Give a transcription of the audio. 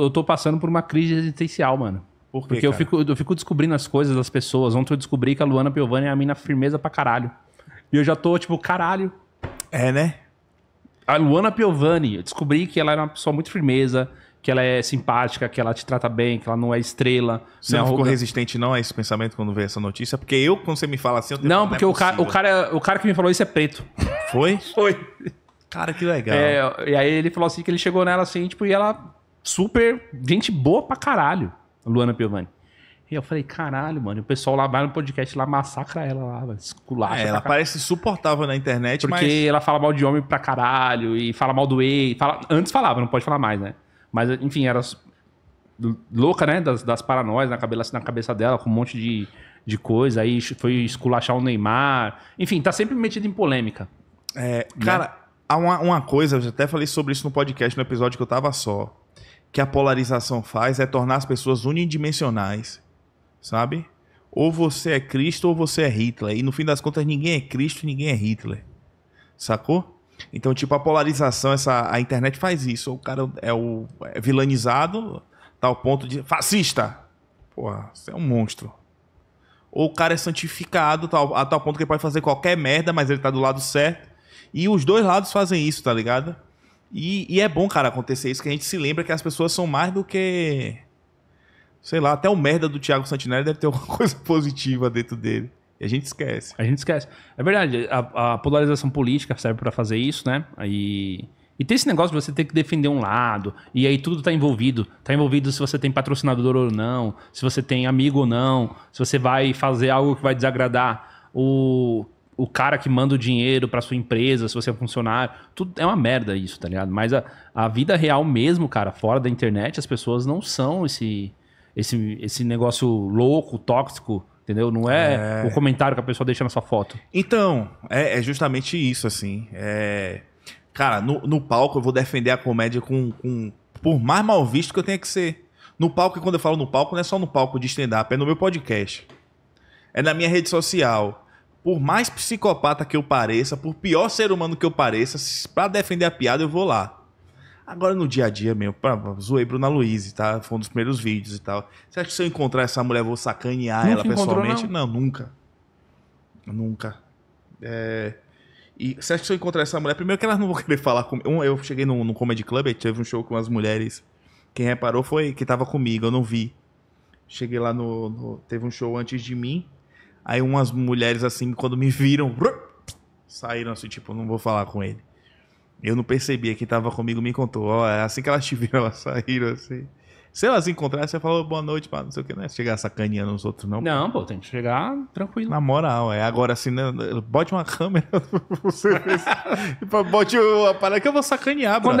eu tô passando por uma crise existencial, mano. Por quê, Porque eu fico, eu fico descobrindo as coisas das pessoas. Ontem eu descobri que a Luana Piovani é a mina firmeza pra caralho. E eu já tô, tipo, caralho. É, né? A Luana Piovani, eu descobri que ela é uma pessoa muito firmeza, que ela é simpática, que ela te trata bem, que ela não é estrela. Você não, é não ficou resistente não a esse pensamento quando vê essa notícia? Porque eu, quando você me fala assim... Eu não, porque não é o, cara, o, cara, o cara que me falou isso é preto. Foi? Foi. Cara, que legal. É, e aí ele falou assim que ele chegou nela assim, tipo, e ela super gente boa pra caralho, Luana Piovani. E eu falei, caralho, mano, e o pessoal lá vai no podcast lá, massacra ela lá, esculacha. É, ela parece suportável na internet, Porque mas... ela fala mal de homem pra caralho, e fala mal do E, fala... antes falava, não pode falar mais, né? Mas, enfim, era louca, né, das, das paranóias na cabeça, na cabeça dela, com um monte de, de coisa, aí foi esculachar o Neymar. Enfim, tá sempre metido em polêmica. É, né? cara, né? há uma, uma coisa, eu até falei sobre isso no podcast, no episódio que eu tava só que a polarização faz é tornar as pessoas unidimensionais, sabe? Ou você é Cristo ou você é Hitler. E no fim das contas, ninguém é Cristo, ninguém é Hitler. Sacou? Então, tipo, a polarização, essa, a internet faz isso. O cara é o é vilanizado, tal ponto de fascista. Porra, você é um monstro. Ou o cara é santificado tal, a tal ponto que ele pode fazer qualquer merda, mas ele tá do lado certo. E os dois lados fazem isso, tá ligado? E, e, é bom, cara, acontecer isso, que a gente se lembra que as pessoas são mais do que. Sei lá, até o merda do Thiago Santinelli deve ter alguma coisa positiva dentro dele. E a gente esquece. A gente esquece. É verdade, a, a polarização política serve para fazer isso, né? Aí. E tem esse negócio de você ter que defender um lado, e aí tudo tá envolvido. Tá envolvido se você tem patrocinador ou não, se você tem amigo ou não, se você vai fazer algo que vai desagradar o o cara que manda o dinheiro para sua empresa, se você é um funcionário. Tudo é uma merda isso, tá ligado? Mas a, a vida real mesmo, cara, fora da internet, as pessoas não são esse, esse, esse negócio louco, tóxico. Entendeu? Não é, é... o comentário que a pessoa deixa na sua foto. Então, é, é justamente isso, assim. É... Cara, no, no, palco eu vou defender a comédia com, com. Por mais mal visto que eu tenha que ser. No palco, e quando eu falo no palco, não é só no palco de stand-up, é no meu podcast. É na minha rede social por mais psicopata que eu pareça, por pior ser humano que eu pareça, para defender a piada eu vou lá. Agora no dia a dia mesmo, pra, zoei Bruna Luiz, tá? Foi um dos primeiros vídeos e tal. Você acha que se eu encontrar essa mulher, eu vou sacanear ela pessoalmente? Não. não, nunca. Nunca. É... E você acha que se eu encontrar essa mulher, primeiro que elas não vão querer falar comigo. Eu cheguei num, comedy club, teve um show com as mulheres. Quem reparou foi que tava comigo, eu não vi. Cheguei lá no, no. Teve um show antes de mim. Aí umas mulheres assim, quando me viram, saíram assim, tipo, não vou falar com ele. Eu não percebia, que tava comigo me contou. Ó, é assim que elas te viram, elas saíram assim. Se elas encontrarem, você falou boa noite, pá, não sei o que, né? Chegar sacaneando nos outros, não. Não, pô, tem que chegar tranquilo. Na moral, é agora assim, né? Bote uma câmera pra você ver. bote o aparelho que eu vou sacanear, Quando é